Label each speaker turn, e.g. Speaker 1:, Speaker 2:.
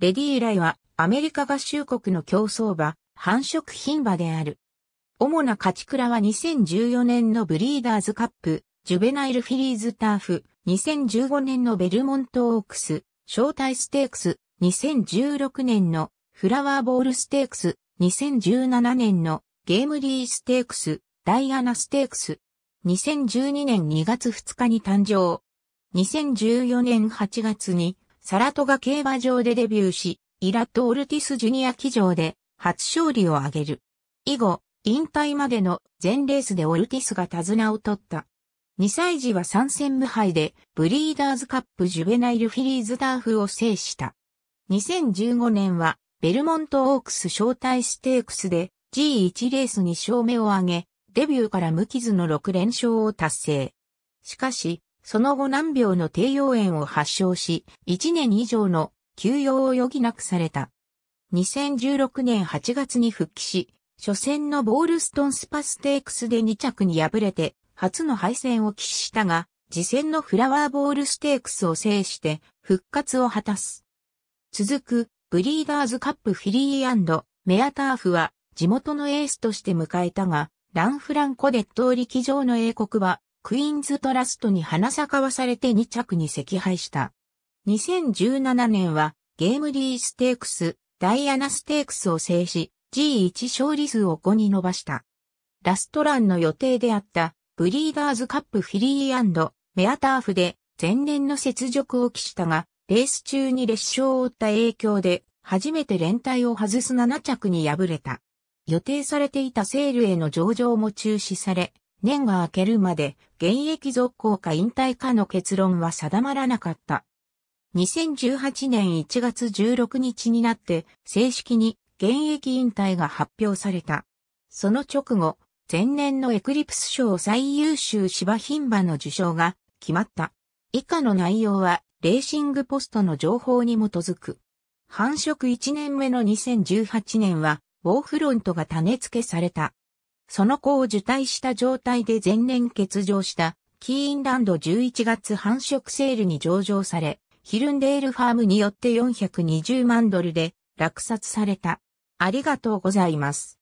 Speaker 1: レディーライはアメリカ合衆国の競争馬、繁殖品馬である。主な勝ち倉は2014年のブリーダーズカップ、ジュベナイルフィリーズターフ、2015年のベルモントオークス、招待ステークス、2016年のフラワーボールステークス、2017年のゲームリーステークス、ダイアナステークス。2012年2月2日に誕生。2014年8月にサラトガ競馬場でデビューし、イラット・オルティス・ジュニア騎乗で初勝利を挙げる。以後、引退までの全レースでオルティスが手綱を取った。2歳児は参戦無敗でブリーダーズカップジュベナイルフィリーズターフを制した。2015年はベルモントオークス招待ステークスで G1 レースに勝目を挙げ、デビューから無傷の6連勝を達成。しかし、その後難病の低用炎を発症し、1年以上の休養を余儀なくされた。2016年8月に復帰し、初戦のボールストンスパステークスで2着に敗れて、初の敗戦を喫したが、次戦のフラワーボールステークスを制して、復活を果たす。続く、ブリーダーズカップフィリーメアターフは、地元のエースとして迎えたが、ランフランコで闘力上の英国は、クイーンズトラストに花咲かわされて2着に惜敗した。2017年はゲームリーステークス、ダイアナステークスを制し、G1 勝利数を5に伸ばした。ラストランの予定であったブリーダーズカップフィリーメアターフで前年の雪辱を期したが、レース中に列勝を負った影響で、初めて連帯を外す7着に敗れた。予定されていたセールへの上場も中止され、年が明けるまで現役続行か引退かの結論は定まらなかった。2018年1月16日になって正式に現役引退が発表された。その直後、前年のエクリプス賞最優秀芝牝馬の受賞が決まった。以下の内容はレーシングポストの情報に基づく。繁殖1年目の2018年は、ウォーフロントが種付けされた。その子を受胎した状態で前年欠場したキーンランド11月繁殖セールに上場され、ヒルンデールファームによって420万ドルで落札された。ありがとうございます。